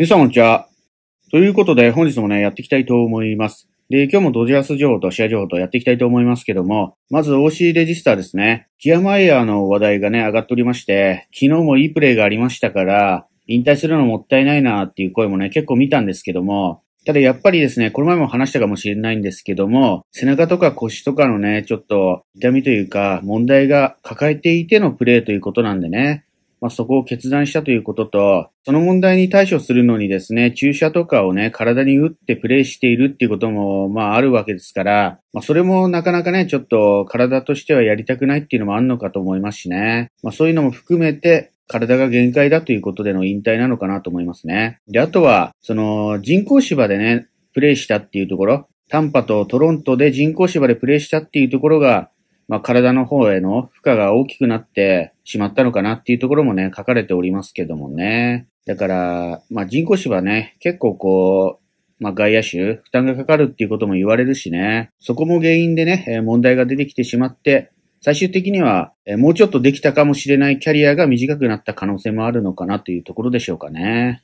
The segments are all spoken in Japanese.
皆さんこんにちは。ということで、本日もね、やっていきたいと思います。で、今日もドジャース情報とシェア情報とやっていきたいと思いますけども、まず OC レジスターですね。ギアマイヤーの話題がね、上がっておりまして、昨日もいいプレーがありましたから、引退するのもったいないなっていう声もね、結構見たんですけども、ただやっぱりですね、この前も話したかもしれないんですけども、背中とか腰とかのね、ちょっと痛みというか、問題が抱えていてのプレーということなんでね、まあ、そこを決断したということと、その問題に対処するのにですね、注射とかをね、体に打ってプレイしているっていうことも、まああるわけですから、まあそれもなかなかね、ちょっと体としてはやりたくないっていうのもあるのかと思いますしね。まあそういうのも含めて、体が限界だということでの引退なのかなと思いますね。で、あとは、その人工芝でね、プレイしたっていうところ、タンパとトロントで人工芝でプレイしたっていうところが、まあ、体の方への負荷が大きくなってしまったのかなっていうところもね、書かれておりますけどもね。だから、まあ、人工芝ね、結構こう、まあ、外野手、負担がかかるっていうことも言われるしね、そこも原因でね、問題が出てきてしまって、最終的には、もうちょっとできたかもしれないキャリアが短くなった可能性もあるのかなというところでしょうかね。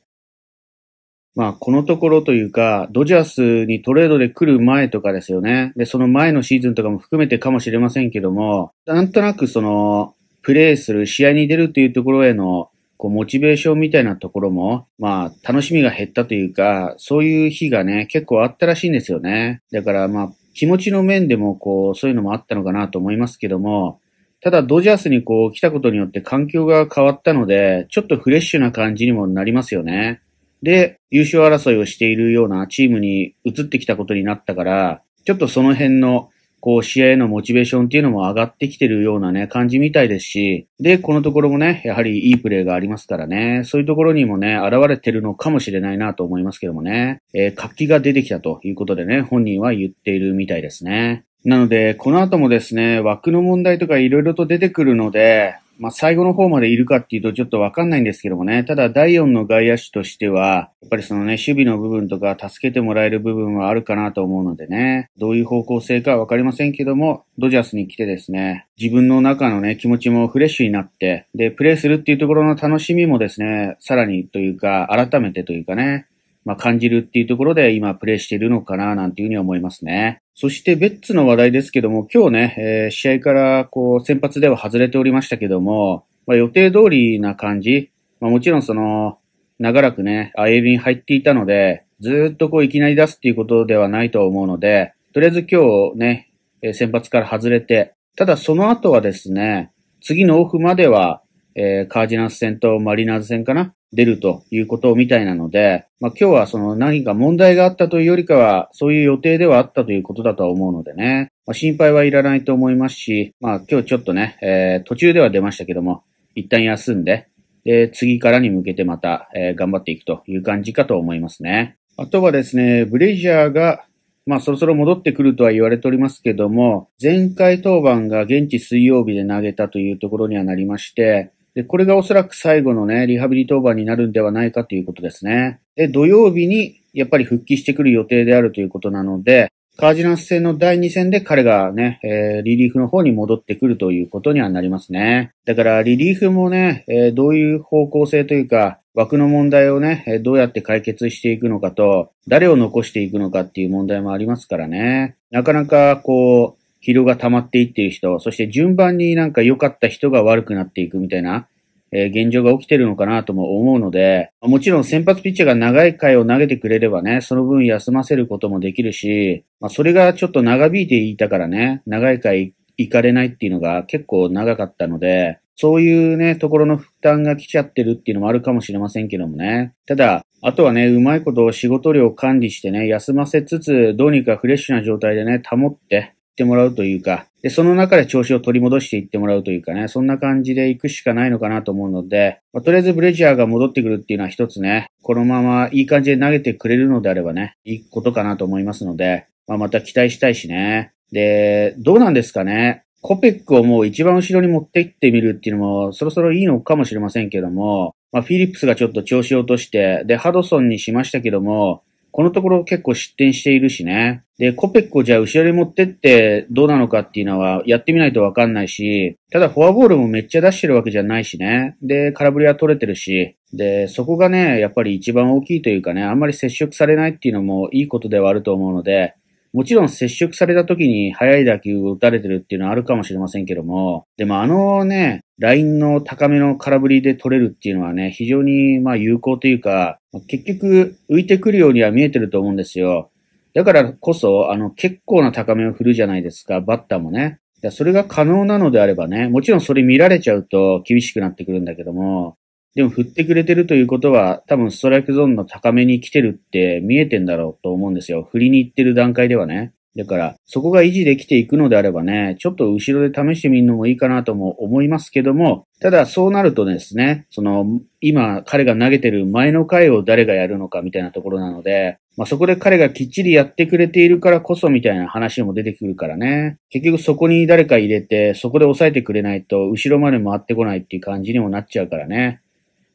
まあ、このところというか、ドジャースにトレードで来る前とかですよね。で、その前のシーズンとかも含めてかもしれませんけども、なんとなくその、プレーする、試合に出るというところへの、こう、モチベーションみたいなところも、まあ、楽しみが減ったというか、そういう日がね、結構あったらしいんですよね。だからまあ、気持ちの面でも、こう、そういうのもあったのかなと思いますけども、ただ、ドジャースにこう来たことによって環境が変わったので、ちょっとフレッシュな感じにもなりますよね。で、優勝争いをしているようなチームに移ってきたことになったから、ちょっとその辺の、こう、試合へのモチベーションっていうのも上がってきてるようなね、感じみたいですし、で、このところもね、やはりいいプレーがありますからね、そういうところにもね、現れてるのかもしれないなと思いますけどもね、えー、活気が出てきたということでね、本人は言っているみたいですね。なので、この後もですね、枠の問題とか色々と出てくるので、まあ、最後の方までいるかっていうとちょっとわかんないんですけどもね、ただ第4の外野手としては、やっぱりそのね、守備の部分とか助けてもらえる部分はあるかなと思うのでね、どういう方向性かわかりませんけども、ドジャースに来てですね、自分の中のね、気持ちもフレッシュになって、で、プレーするっていうところの楽しみもですね、さらにというか、改めてというかね、まあ、感じるっていうところで今プレイしているのかななんていうふうに思いますね。そしてベッツの話題ですけども、今日ね、えー、試合からこう先発では外れておりましたけども、まあ、予定通りな感じ、まあ、もちろんその、長らくね、エビン入っていたので、ずっとこういきなり出すっていうことではないと思うので、とりあえず今日ね、先発から外れて、ただその後はですね、次のオフまでは、えー、カージナルス戦とマリナーズ戦かな出るということみたいなので、まあ、今日はその何か問題があったというよりかは、そういう予定ではあったということだとは思うのでね、まあ、心配はいらないと思いますし、まあ、今日ちょっとね、えー、途中では出ましたけども、一旦休んで、で、次からに向けてまた、えー、頑張っていくという感じかと思いますね。あとはですね、ブレイジャーが、まあそろそろ戻ってくるとは言われておりますけども、前回登板が現地水曜日で投げたというところにはなりまして、で、これがおそらく最後のね、リハビリ当番になるんではないかということですね。で、土曜日にやっぱり復帰してくる予定であるということなので、カージナス戦の第2戦で彼がね、えー、リリーフの方に戻ってくるということにはなりますね。だからリリーフもね、えー、どういう方向性というか、枠の問題をね、えー、どうやって解決していくのかと、誰を残していくのかっていう問題もありますからね。なかなかこう、疲労が溜まっていっている人、そして順番になんか良かった人が悪くなっていくみたいな、え現状が起きてるのかなとも思うので、もちろん先発ピッチャーが長い回を投げてくれればね、その分休ませることもできるし、まあ、それがちょっと長引いていたからね、長い回行かれないっていうのが結構長かったので、そういうね、ところの負担が来ちゃってるっていうのもあるかもしれませんけどもね。ただ、あとはね、うまいことを仕事量を管理してね、休ませつつ、どうにかフレッシュな状態でね、保って、ってもらうというか、で、その中で調子を取り戻していってもらうというかね、そんな感じで行くしかないのかなと思うので、まあ、とりあえずブレジャーが戻ってくるっていうのは一つね、このままいい感じで投げてくれるのであればね、いいことかなと思いますので、まあ、また期待したいしね。で、どうなんですかね。コペックをもう一番後ろに持って行ってみるっていうのも、そろそろいいのかもしれませんけども、まあ、フィリップスがちょっと調子を落として、で、ハドソンにしましたけども、このところ結構失点しているしね。で、コペックをじゃあ後ろに持ってってどうなのかっていうのはやってみないとわかんないし、ただフォアボールもめっちゃ出してるわけじゃないしね。で、空振りは取れてるし、で、そこがね、やっぱり一番大きいというかね、あんまり接触されないっていうのもいいことではあると思うので、もちろん接触された時に速い打球を打たれてるっていうのはあるかもしれませんけども、でもあのね、ラインの高めの空振りで取れるっていうのはね、非常にまあ有効というか、結局浮いてくるようには見えてると思うんですよ。だからこそ、あの結構な高めを振るじゃないですか、バッターもね。それが可能なのであればね、もちろんそれ見られちゃうと厳しくなってくるんだけども、でも振ってくれてるということは、多分ストライクゾーンの高めに来てるって見えてんだろうと思うんですよ。振りに行ってる段階ではね。だから、そこが維持できていくのであればね、ちょっと後ろで試してみるのもいいかなとも思いますけども、ただそうなるとですね、その、今彼が投げてる前の回を誰がやるのかみたいなところなので、まあそこで彼がきっちりやってくれているからこそみたいな話も出てくるからね、結局そこに誰か入れて、そこで抑えてくれないと、後ろまで回ってこないっていう感じにもなっちゃうからね。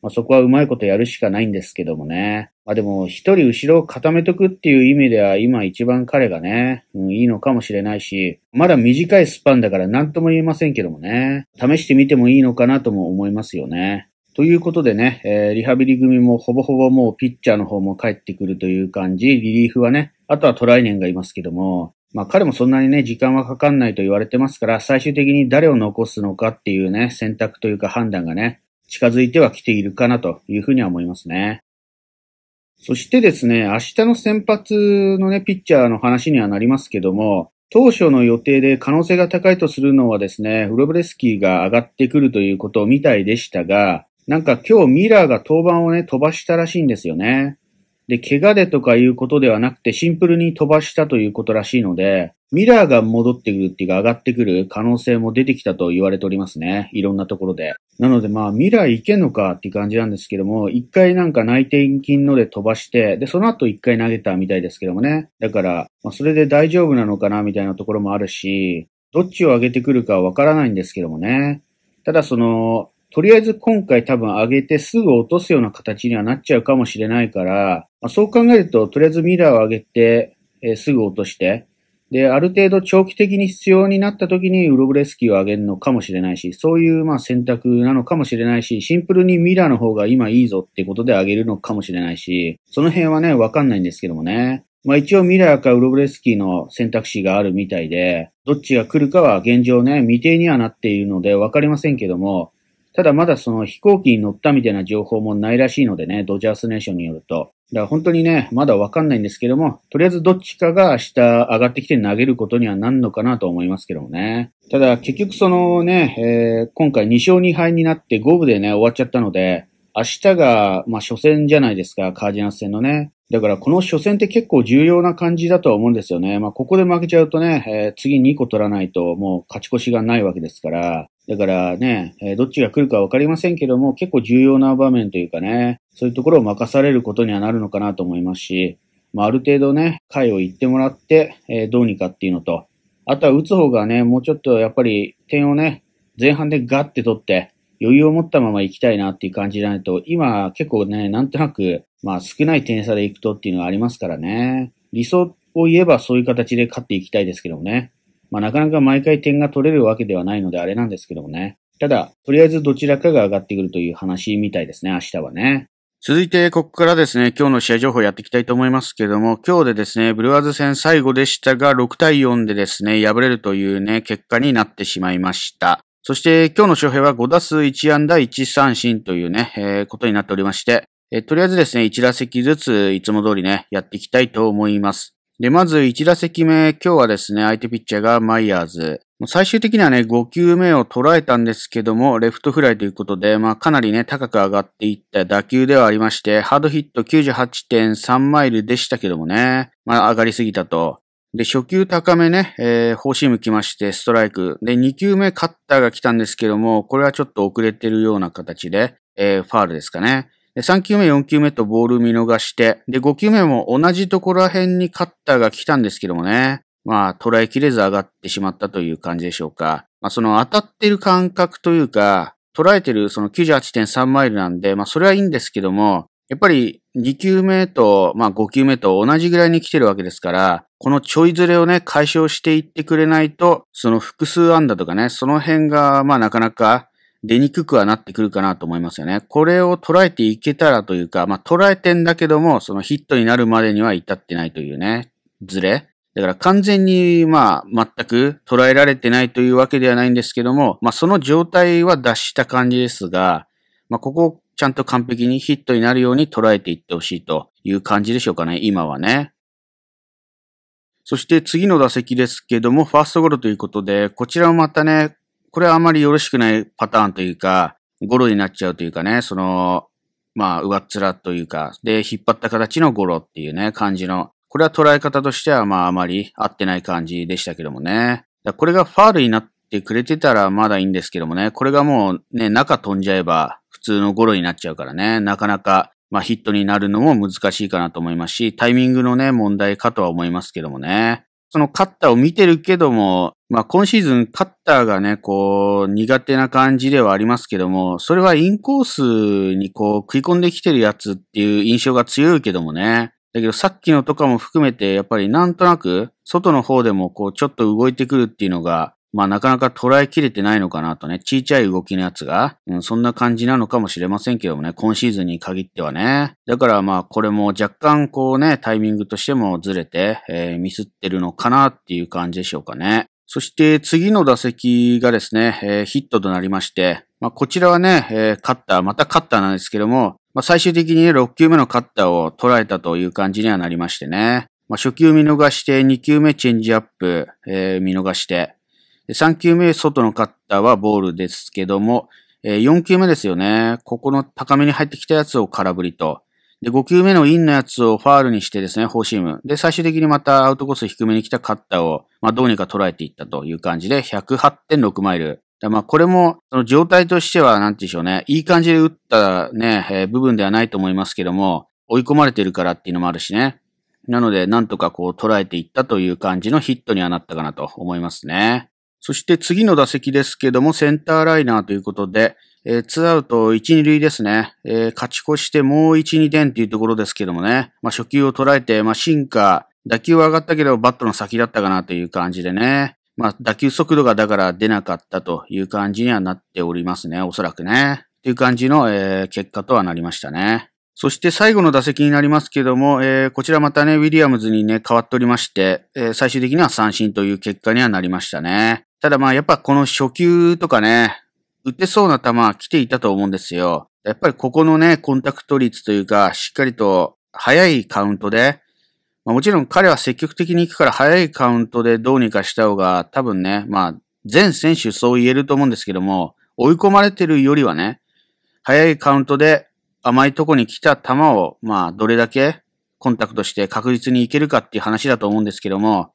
まあ、そこはうまいことやるしかないんですけどもね。まあでも、一人後ろを固めとくっていう意味では、今一番彼がね、うん、いいのかもしれないし、まだ短いスパンだから何とも言えませんけどもね、試してみてもいいのかなとも思いますよね。ということでね、えー、リハビリ組もほぼほぼもうピッチャーの方も帰ってくるという感じ、リリーフはね、あとはトライネンがいますけども、まあ彼もそんなにね、時間はかかんないと言われてますから、最終的に誰を残すのかっていうね、選択というか判断がね、近づいては来ているかなというふうには思いますね。そしてですね、明日の先発のね、ピッチャーの話にはなりますけども、当初の予定で可能性が高いとするのはですね、フロブレスキーが上がってくるということみたいでしたが、なんか今日ミラーが登板をね、飛ばしたらしいんですよね。で、怪我でとかいうことではなくて、シンプルに飛ばしたということらしいので、ミラーが戻ってくるっていうか上がってくる可能性も出てきたと言われておりますね。いろんなところで。なのでまあミラーいけんのかっていう感じなんですけども、一回なんか内転筋ので飛ばして、で、その後一回投げたみたいですけどもね。だから、まあ、それで大丈夫なのかなみたいなところもあるし、どっちを上げてくるかわからないんですけどもね。ただその、とりあえず今回多分上げてすぐ落とすような形にはなっちゃうかもしれないから、まあ、そう考えると、とりあえずミラーを上げて、えー、すぐ落として、で、ある程度長期的に必要になった時にウロブレスキーを上げるのかもしれないし、そういうまあ選択なのかもしれないし、シンプルにミラーの方が今いいぞってことで上げるのかもしれないし、その辺はね、わかんないんですけどもね。まあ一応ミラーかウロブレスキーの選択肢があるみたいで、どっちが来るかは現状ね、未定にはなっているのでわかりませんけども、ただまだその飛行機に乗ったみたいな情報もないらしいのでね、ドジャースネーションによると。だから本当にね、まだわかんないんですけども、とりあえずどっちかが明日上がってきて投げることにはなんのかなと思いますけどもね。ただ結局そのね、えー、今回2勝2敗になって5部でね、終わっちゃったので、明日が、まあ、初戦じゃないですか、カージナス戦のね。だからこの初戦って結構重要な感じだとは思うんですよね。まあ、ここで負けちゃうとね、えー、次2個取らないともう勝ち越しがないわけですから、だからね、えどっちが来るか分かりませんけども、結構重要な場面というかね、そういうところを任されることにはなるのかなと思いますし、まあ、ある程度ね、回を行ってもらって、えどうにかっていうのと、あとは打つ方がね、もうちょっとやっぱり点をね、前半でガッて取って、余裕を持ったまま行きたいなっていう感じじゃないと、今結構ね、なんとなく、まあ少ない点差で行くとっていうのはありますからね。理想を言えばそういう形で勝っていきたいですけどもね。まあ、なかなか毎回点が取れるわけではないのであれなんですけどもね。ただ、とりあえずどちらかが上がってくるという話みたいですね、明日はね。続いて、ここからですね、今日の試合情報やっていきたいと思いますけども、今日でですね、ブルワーズ戦最後でしたが、6対4でですね、敗れるというね、結果になってしまいました。そして、今日の勝平は5打数1安打1三振というね、えー、ことになっておりまして、えー、とりあえずですね、1打席ずついつも通りね、やっていきたいと思います。で、まず1打席目、今日はですね、相手ピッチャーがマイヤーズ。最終的にはね、5球目を捉えたんですけども、レフトフライということで、まあかなりね、高く上がっていった打球ではありまして、ハードヒット98.3マイルでしたけどもね、まあ上がりすぎたと。で、初球高めね、えー、フォーシーム来まして、ストライク。で、2球目カッターが来たんですけども、これはちょっと遅れてるような形で、えー、ファールですかね。3球目、4球目とボール見逃して、で、5球目も同じところら辺にカッターが来たんですけどもね、まあ、捉えきれず上がってしまったという感じでしょうか。まあ、その当たってる感覚というか、捉えてるその98.3マイルなんで、まあ、それはいいんですけども、やっぱり2球目と、まあ、5球目と同じぐらいに来てるわけですから、このちょいずれをね、解消していってくれないと、その複数安打とかね、その辺が、まあ、なかなか出にくくはなってくるかなと思いますよね。これを捉えていけたらというか、まあ、捉えてんだけども、そのヒットになるまでには至ってないというね、ズレ。だから完全に、まあ、全く捉えられてないというわけではないんですけども、まあ、その状態は脱した感じですが、まあ、ここをちゃんと完璧にヒットになるように捉えていってほしいという感じでしょうかね、今はね。そして次の打席ですけども、ファーストゴロということで、こちらもまたね、これはあまりよろしくないパターンというか、ゴロになっちゃうというかね、その、まあ、上っ面というか、で、引っ張った形のゴロっていうね、感じの、これは捉え方としては、まあ、あまり合ってない感じでしたけどもね。だこれがファールになってくれてたらまだいいんですけどもね、これがもうね、中飛んじゃえば、普通のゴロになっちゃうからね、なかなか、まあ、ヒットになるのも難しいかなと思いますし、タイミングのね、問題かとは思いますけどもね。そのカッターを見てるけども、まあ今シーズンカッターがね、こう苦手な感じではありますけども、それはインコースにこう食い込んできてるやつっていう印象が強いけどもね。だけどさっきのとかも含めて、やっぱりなんとなく、外の方でもこう、ちょっと動いてくるっていうのが、まあなかなか捉えきれてないのかなとね、ちいちゃい動きのやつが、うん、そんな感じなのかもしれませんけどもね、今シーズンに限ってはね。だからまあこれも若干こうね、タイミングとしてもずれて、えー、ミスってるのかなっていう感じでしょうかね。そして次の打席がですね、えー、ヒットとなりまして、まあこちらはね、えー、カッター、またカッターなんですけども、まあ最終的にね、6球目のカッターを捉えたという感じにはなりましてね。まあ初球見逃して、2球目チェンジアップ、えー、見逃して、3球目、外のカッターはボールですけども、4球目ですよね。ここの高めに入ってきたやつを空振りと。で、5球目のインのやつをファールにしてですね、フォーシーム。で、最終的にまたアウトコース低めに来たカッターを、まあ、どうにか捉えていったという感じで、108.6マイル。まあ、これも、その状態としては、なんてうでしょうね、いい感じで打ったね、えー、部分ではないと思いますけども、追い込まれてるからっていうのもあるしね。なので、なんとかこう捉えていったという感じのヒットにはなったかなと思いますね。そして次の打席ですけども、センターライナーということで、えー、ツーアウト1、2塁ですね。えー、勝ち越してもう1、2点というところですけどもね。まあ、初球を捉えて、まあ、進化、打球は上がったけど、バットの先だったかなという感じでね。まあ、打球速度がだから出なかったという感じにはなっておりますね。おそらくね。という感じの、えー、結果とはなりましたね。そして最後の打席になりますけども、えー、こちらまたね、ウィリアムズにね、変わっておりまして、えー、最終的には三振という結果にはなりましたね。ただまあやっぱこの初球とかね、打てそうな球は来ていたと思うんですよ。やっぱりここのね、コンタクト率というか、しっかりと早いカウントで、まあ、もちろん彼は積極的に行くから早いカウントでどうにかした方が多分ね、まあ全選手そう言えると思うんですけども、追い込まれてるよりはね、早いカウントで甘いとこに来た球を、まあどれだけコンタクトして確実に行けるかっていう話だと思うんですけども、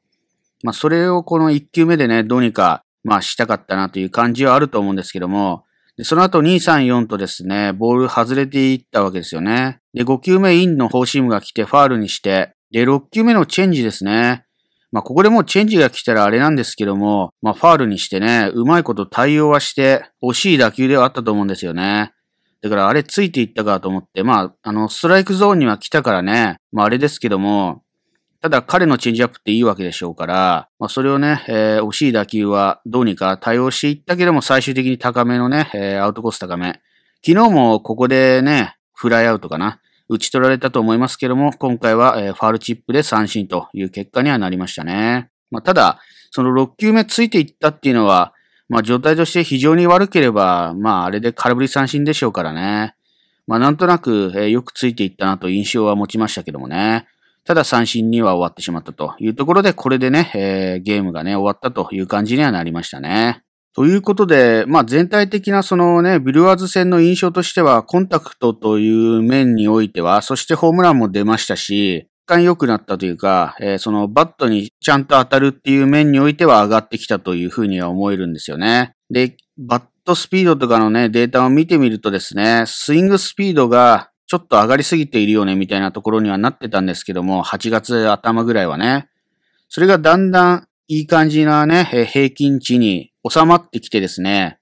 まあ、それをこの1球目でね、どうにか、まあ、したかったなという感じはあると思うんですけども、でその後2、3、4とですね、ボール外れていったわけですよね。で、5球目インのフォーシームが来てファールにして、で、6球目のチェンジですね。まあ、ここでもうチェンジが来たらあれなんですけども、まあ、ファールにしてね、うまいこと対応はして、惜しい打球ではあったと思うんですよね。だからあれついていったかと思って、まあ、あの、ストライクゾーンには来たからね、まああれですけども、ただ彼のチェンジアップっていいわけでしょうから、まあ、それをね、えー、惜しい打球はどうにか対応していったけども、最終的に高めのね、えー、アウトコース高め。昨日もここでね、フライアウトかな。打ち取られたと思いますけども、今回は、えー、ファールチップで三振という結果にはなりましたね。まあ、ただ、その6球目ついていったっていうのは、まあ、状態として非常に悪ければ、まあ、あれで空振り三振でしょうからね。まあ、なんとなく、えー、よくついていったなと印象は持ちましたけどもね。ただ三振には終わってしまったというところで、これでね、えー、ゲームがね、終わったという感じにはなりましたね。ということで、まあ全体的なそのね、ブルワーズ戦の印象としては、コンタクトという面においては、そしてホームランも出ましたし、一干良くなったというか、えー、そのバットにちゃんと当たるっていう面においては上がってきたというふうには思えるんですよね。で、バットスピードとかのね、データを見てみるとですね、スイングスピードがちょっと上がりすぎているよね、みたいなところにはなってたんですけども、8月頭ぐらいはね、それがだんだんいい感じなね、平均値に収まってきてですね、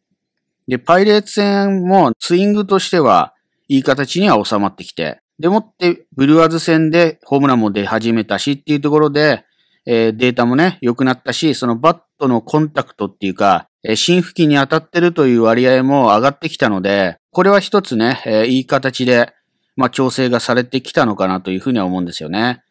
で、パイレーツ戦もスイングとしてはいい形には収まってきて、でもってブルワーズ戦でホームランも出始めたしっていうところで、えー、データもね、良くなったし、そのバットのコンタクトっていうか、えー、芯付近に当たってるという割合も上がってきたので、これは一つね、えー、いい形でまあ、調整がされてきたのかなというふうには思うんですよね。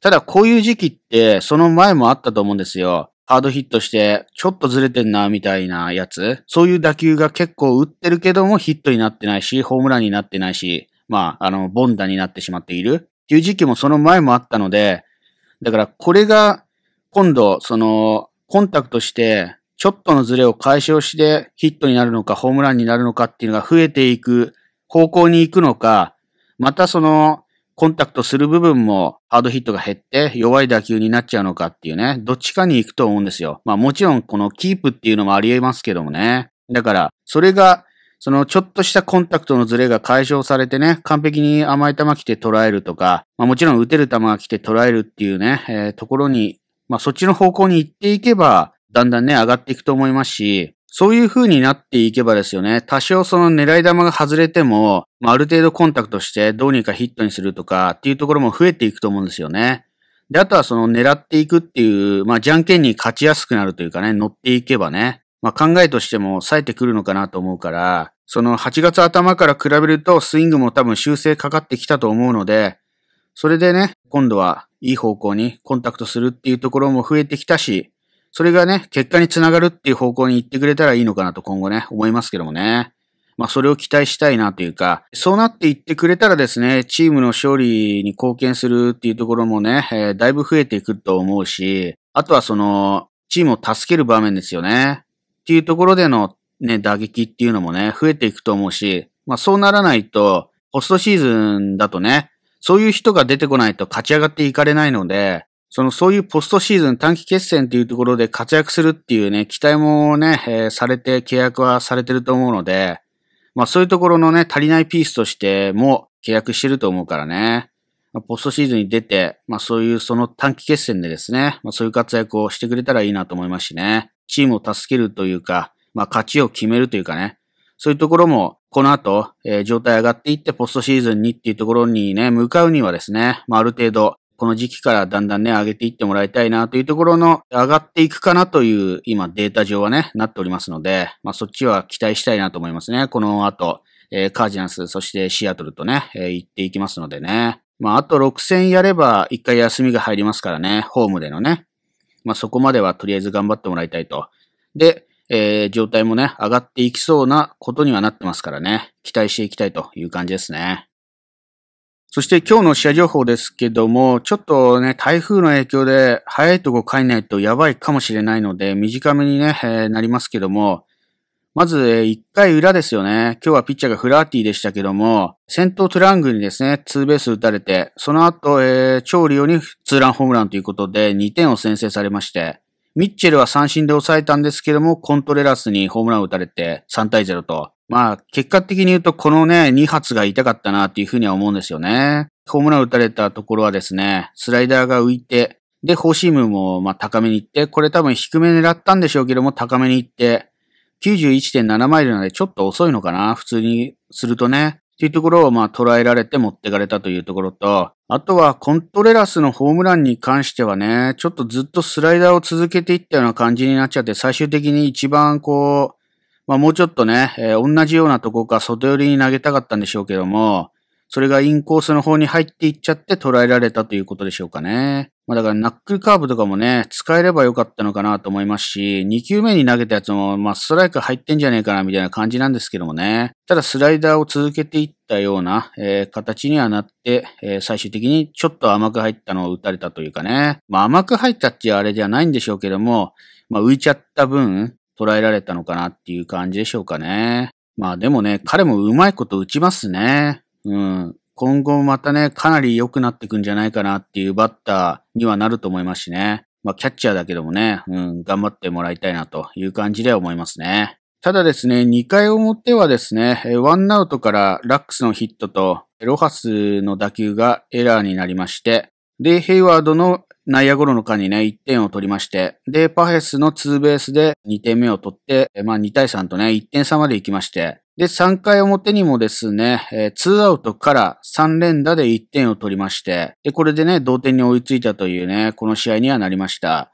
ただ、こういう時期って、その前もあったと思うんですよ。ハードヒットして、ちょっとずれてんな、みたいなやつ。そういう打球が結構打ってるけども、ヒットになってないし、ホームランになってないし、まあ、あの、ボンダになってしまっている。っていう時期もその前もあったので、だからこれが、今度、その、コンタクトして、ちょっとのズレを解消してヒットになるのか、ホームランになるのかっていうのが増えていく方向に行くのか、またその、コンタクトする部分もハードヒットが減って弱い打球になっちゃうのかっていうね、どっちかに行くと思うんですよ。まあもちろんこのキープっていうのもあり得ますけどもね。だから、それが、そのちょっとしたコンタクトのズレが解消されてね、完璧に甘い球来て捉えるとか、まあもちろん打てる球が来て捉えるっていうね、えー、ところに、まあそっちの方向に行っていけば、だんだんね、上がっていくと思いますし、そういう風になっていけばですよね、多少その狙い球が外れても、まあ、ある程度コンタクトしてどうにかヒットにするとかっていうところも増えていくと思うんですよね。で、あとはその狙っていくっていう、まあ、じゃんけんに勝ちやすくなるというかね、乗っていけばね、まあ、考えとしても冴えてくるのかなと思うから、その8月頭から比べるとスイングも多分修正かかってきたと思うので、それでね、今度はいい方向にコンタクトするっていうところも増えてきたし、それがね、結果につながるっていう方向に行ってくれたらいいのかなと今後ね、思いますけどもね。まあそれを期待したいなというか、そうなっていってくれたらですね、チームの勝利に貢献するっていうところもね、えー、だいぶ増えていくと思うし、あとはその、チームを助ける場面ですよね。っていうところでのね、打撃っていうのもね、増えていくと思うし、まあそうならないと、ポストシーズンだとね、そういう人が出てこないと勝ち上がっていかれないので、その、そういうポストシーズン短期決戦っていうところで活躍するっていうね、期待もね、えー、されて契約はされてると思うので、まあそういうところのね、足りないピースとしても契約してると思うからね、まあ、ポストシーズンに出て、まあそういうその短期決戦でですね、まあそういう活躍をしてくれたらいいなと思いますしね、チームを助けるというか、まあ勝ちを決めるというかね、そういうところも、この後、えー、状態上がっていって、ポストシーズンにっていうところにね、向かうにはですね、まあ、ある程度、この時期からだんだんね、上げていってもらいたいなというところの、上がっていくかなという、今データ上はね、なっておりますので、まあそっちは期待したいなと思いますね。この後、えー、カージナス、そしてシアトルとね、えー、行っていきますのでね。まああと6戦やれば、1回休みが入りますからね、ホームでのね。まあそこまではとりあえず頑張ってもらいたいと。で、えー、状態もね、上がっていきそうなことにはなってますからね、期待していきたいという感じですね。そして今日の試合情報ですけども、ちょっとね、台風の影響で早いとこ帰んないとやばいかもしれないので、短めにね、えー、なりますけども、まず、1回裏ですよね。今日はピッチャーがフラーティーでしたけども、先頭トラングにですね、ツーベース打たれて、その後、えー、調理にツーランホームランということで、2点を先制されまして、ミッチェルは三振で抑えたんですけども、コントレラスにホームランを打たれて3対0と。まあ、結果的に言うと、このね、2発が痛かったなっていうふうには思うんですよね。ホームラン打たれたところはですね、スライダーが浮いて、で、フォーシームも、まあ、高めに行って、これ多分低め狙ったんでしょうけども、高めに行って、91.7マイルなんでちょっと遅いのかな普通にするとね。っていうところを、まあ、捉えられて持ってかれたというところと、あとは、コントレラスのホームランに関してはね、ちょっとずっとスライダーを続けていったような感じになっちゃって、最終的に一番こう、まあ、もうちょっとね、えー、同じようなとこか外寄りに投げたかったんでしょうけども、それがインコースの方に入っていっちゃって捉えられたということでしょうかね。まあだからナックルカーブとかもね、使えればよかったのかなと思いますし、2球目に投げたやつも、まあストライク入ってんじゃねえかなみたいな感じなんですけどもね。ただスライダーを続けていったような、えー、形にはなって、えー、最終的にちょっと甘く入ったのを打たれたというかね。まあ甘く入ったっていうあれじゃないんでしょうけども、まあ浮いちゃった分、捉えられたのかなっていう感じでしょうかね。まあでもね、彼もうまいこと打ちますね。うん。今後またね、かなり良くなっていくんじゃないかなっていうバッターにはなると思いますしね。まあキャッチャーだけどもね、うん、頑張ってもらいたいなという感じで思いますね。ただですね、2回表はですね、ワンアウトからラックスのヒットと、ロハスの打球がエラーになりまして、で、ヘイワードの内野ゴロの間にね、1点を取りまして、で、パフェスのツーベースで2点目を取って、まあ2対3とね、1点差まで行きまして、で、3回表にもですね、えー、2アウトから3連打で1点を取りまして、で、これでね、同点に追いついたというね、この試合にはなりました。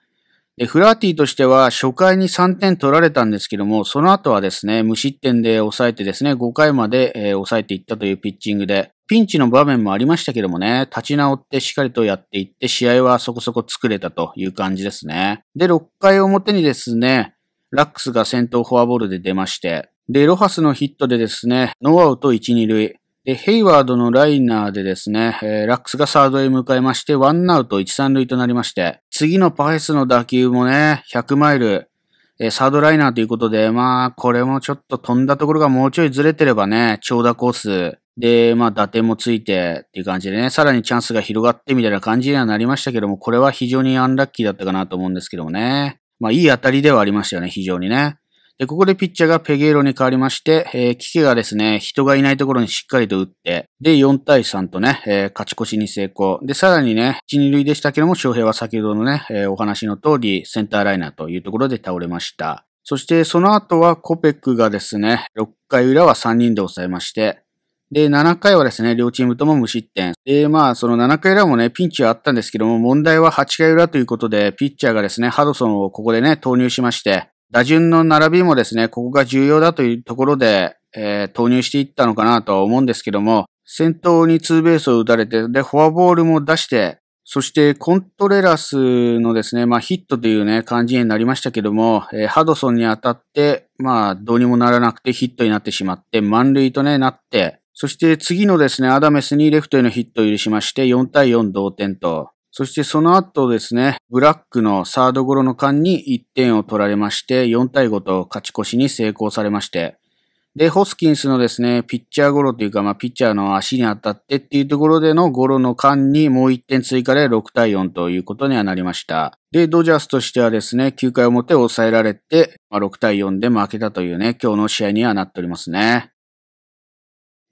で、フラーティーとしては初回に3点取られたんですけども、その後はですね、無失点で抑えてですね、5回まで、えー、抑えていったというピッチングで、ピンチの場面もありましたけどもね、立ち直ってしっかりとやっていって、試合はそこそこ作れたという感じですね。で、6回表にですね、ラックスが先頭フォアボールで出まして、で、ロハスのヒットでですね、ノーアウト1、2塁。で、ヘイワードのライナーでですね、えー、ラックスがサードへ向かいまして、ワンアウト1、3塁となりまして、次のパフェスの打球もね、100マイル、えー、サードライナーということで、まあ、これもちょっと飛んだところがもうちょいずれてればね、長打コースで、まあ、打点もついてっていう感じでね、さらにチャンスが広がってみたいな感じにはなりましたけども、これは非常にアンラッキーだったかなと思うんですけどもね。まあ、いい当たりではありましたよね、非常にね。で、ここでピッチャーがペゲーロに変わりまして、えー、キケがですね、人がいないところにしっかりと打って、で、4対3とね、えー、勝ち越しに成功。で、さらにね、1、2塁でしたけども、翔平は先ほどのね、えー、お話の通り、センターライナーというところで倒れました。そして、その後はコペックがですね、6回裏は3人で抑えまして、で、7回はですね、両チームとも無失点。で、まあ、その7回裏もね、ピンチはあったんですけども、問題は8回裏ということで、ピッチャーがですね、ハドソンをここでね、投入しまして、打順の並びもですね、ここが重要だというところで、えー、投入していったのかなとは思うんですけども、先頭にツーベースを打たれて、で、フォアボールも出して、そしてコントレラスのですね、まあヒットというね、感じになりましたけども、えー、ハドソンに当たって、まあどうにもならなくてヒットになってしまって、満塁とね、なって、そして次のですね、アダメスにレフトへのヒットを許しまして、4対4同点と。そしてその後ですね、ブラックのサードゴロの間に1点を取られまして、4対5と勝ち越しに成功されまして。で、ホスキンスのですね、ピッチャーゴロというか、まあ、ピッチャーの足に当たってっていうところでのゴロの間にもう1点追加で6対4ということにはなりました。で、ドジャースとしてはですね、9回表を抑えられて、まあ、6対4で負けたというね、今日の試合にはなっておりますね。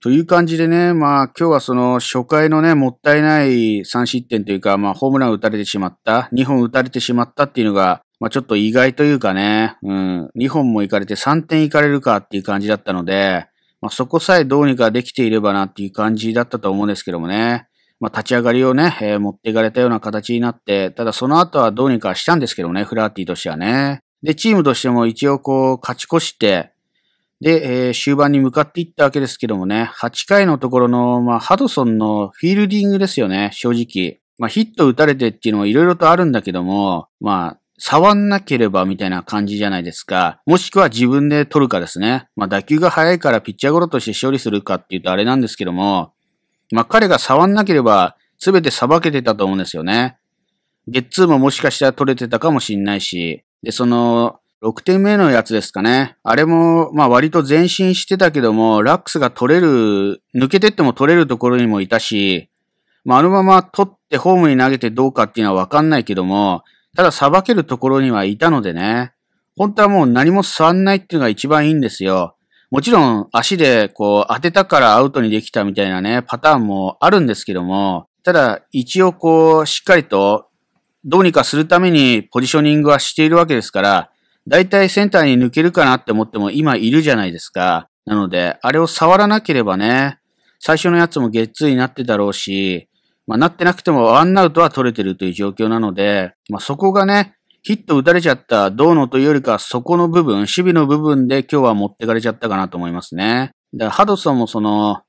という感じでね、まあ今日はその初回のね、もったいない3失点というか、まあホームラン打たれてしまった、2本打たれてしまったっていうのが、まあちょっと意外というかね、うん、2本も行かれて3点行かれるかっていう感じだったので、まあそこさえどうにかできていればなっていう感じだったと思うんですけどもね、まあ立ち上がりをね、えー、持っていかれたような形になって、ただその後はどうにかしたんですけどね、フラーティーとしてはね。で、チームとしても一応こう勝ち越して、で、えー、終盤に向かっていったわけですけどもね、8回のところの、まあ、ハドソンのフィールディングですよね、正直。まあ、ヒット打たれてっていうのはいろいろとあるんだけども、まあ、触んなければみたいな感じじゃないですか。もしくは自分で取るかですね。まあ、打球が速いからピッチャーゴロとして処理するかっていうとあれなんですけども、まあ、彼が触んなければ全て裁けてたと思うんですよね。ゲッツーももしかしたら取れてたかもしんないし、で、その、6点目のやつですかね。あれも、まあ割と前進してたけども、ラックスが取れる、抜けてっても取れるところにもいたし、まああのまま取ってホームに投げてどうかっていうのはわかんないけども、ただ裁けるところにはいたのでね、本当はもう何も触んないっていうのが一番いいんですよ。もちろん足でこう当てたからアウトにできたみたいなね、パターンもあるんですけども、ただ一応こうしっかりとどうにかするためにポジショニングはしているわけですから、だいたいセンターに抜けるかなって思っても今いるじゃないですか。なので、あれを触らなければね、最初のやつもゲッツーになってだろうし、まあ、なってなくてもワンアウトは取れてるという状況なので、まあ、そこがね、ヒット打たれちゃったどうのというよりか、そこの部分、守備の部分で今日は持ってかれちゃったかなと思いますね。だからハドソンもその、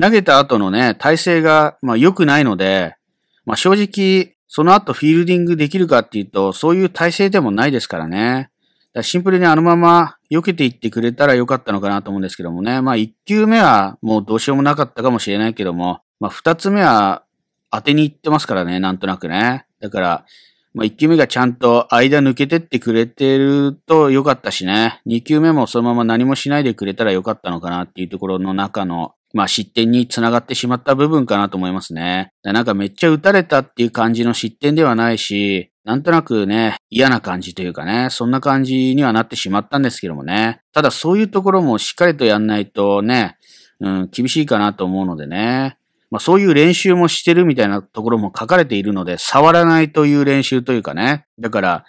投げた後のね、体勢が、まあ、良くないので、まあ、正直、その後フィールディングできるかっていうと、そういう体勢でもないですからね。だシンプルにあのまま避けていってくれたらよかったのかなと思うんですけどもね。まあ、1球目はもうどうしようもなかったかもしれないけども、まあ、2つ目は当てに行ってますからね、なんとなくね。だから、まあ、1球目がちゃんと間抜けてってくれてるとよかったしね。2球目もそのまま何もしないでくれたらよかったのかなっていうところの中のまあ失点につながってしまった部分かなと思いますね。なんかめっちゃ打たれたっていう感じの失点ではないし、なんとなくね、嫌な感じというかね、そんな感じにはなってしまったんですけどもね。ただそういうところもしっかりとやんないとね、うん、厳しいかなと思うのでね。まあそういう練習もしてるみたいなところも書かれているので、触らないという練習というかね。だから、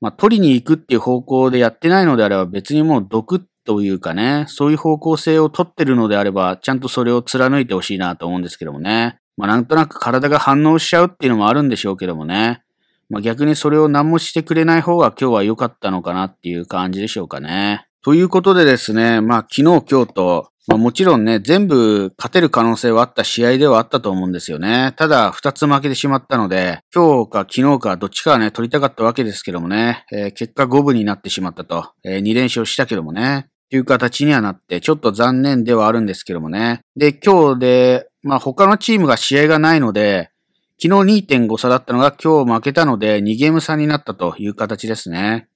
まあ取りに行くっていう方向でやってないのであれば別にもう毒ってというかね、そういう方向性をとってるのであれば、ちゃんとそれを貫いてほしいなと思うんですけどもね。まあなんとなく体が反応しちゃうっていうのもあるんでしょうけどもね。まあ逆にそれを何もしてくれない方が今日は良かったのかなっていう感じでしょうかね。ということでですね、まあ昨日今日と、まあもちろんね、全部勝てる可能性はあった試合ではあったと思うんですよね。ただ、二つ負けてしまったので、今日か昨日かどっちかはね、取りたかったわけですけどもね、えー、結果五分になってしまったと、えー、2連勝したけどもね、っていう形にはなって、ちょっと残念ではあるんですけどもね。で、今日で、まあ他のチームが試合がないので、昨日2.5差だったのが今日負けたので2ゲーム差になったという形ですね。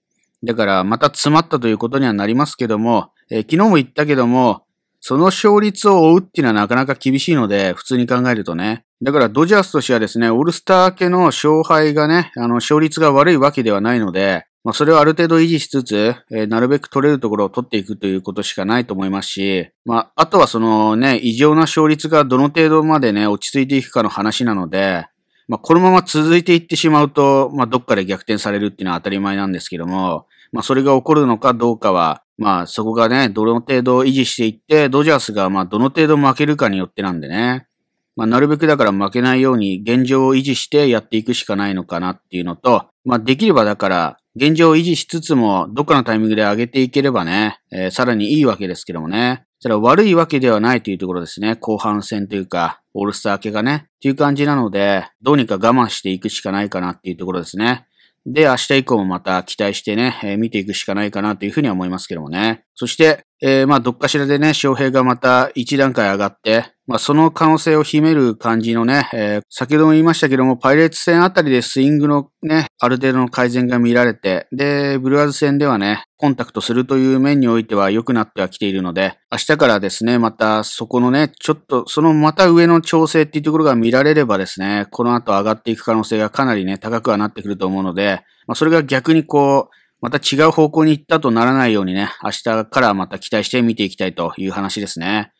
だからまた詰まったということにはなりますけども、えー、昨日も言ったけども、その勝率を追うっていうのはなかなか厳しいので、普通に考えるとね。だからドジャースとしてはですね、オールスター系の勝敗がね、あの、勝率が悪いわけではないので、まあ、それをある程度維持しつつ、えー、なるべく取れるところを取っていくということしかないと思いますし、まあ、あとはそのね、異常な勝率がどの程度までね、落ち着いていくかの話なので、まあ、このまま続いていってしまうと、まあ、どっかで逆転されるっていうのは当たり前なんですけども、まあ、それが起こるのかどうかは、まあ、そこがね、どの程度維持していって、ドジャースが、まあ、どの程度負けるかによってなんでね、まあ、なるべくだから負けないように現状を維持してやっていくしかないのかなっていうのと、まあ、できればだから、現状を維持しつつも、どっかのタイミングで上げていければね、えー、さらにいいわけですけどもね。それは悪いわけではないというところですね。後半戦というか、オールスター明けがね、っていう感じなので、どうにか我慢していくしかないかなっていうところですね。で、明日以降もまた期待してね、えー、見ていくしかないかなというふうには思いますけどもね。そして、えー、まあ、どっかしらでね、翔平がまた一段階上がって、まあ、その可能性を秘める感じのね、えー、先ほども言いましたけども、パイレーツ戦あたりでスイングのね、ある程度の改善が見られて、で、ブルワーズ戦ではね、コンタクトするという面においては良くなってはきているので、明日からですね、またそこのね、ちょっと、そのまた上の調整っていうところが見られればですね、この後上がっていく可能性がかなりね、高くはなってくると思うので、まあ、それが逆にこう、また違う方向に行ったとならないようにね、明日からまた期待して見ていきたいという話ですね。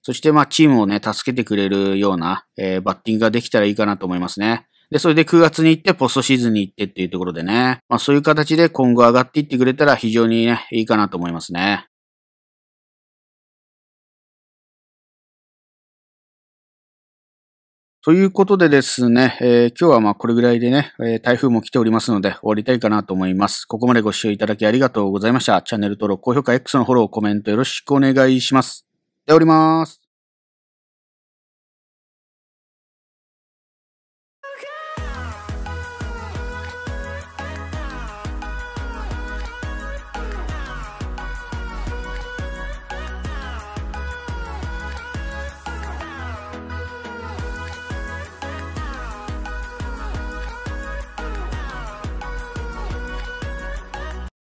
そしてまあチームをね、助けてくれるような、えー、バッティングができたらいいかなと思いますね。で、それで9月に行ってポストシーズンに行ってっていうところでね、まあそういう形で今後上がっていってくれたら非常にね、いいかなと思いますね。ということでですね、えー、今日はまあこれぐらいでね、えー、台風も来ておりますので終わりたいかなと思います。ここまでご視聴いただきありがとうございました。チャンネル登録、高評価、X のフォロー、コメントよろしくお願いします。でおります。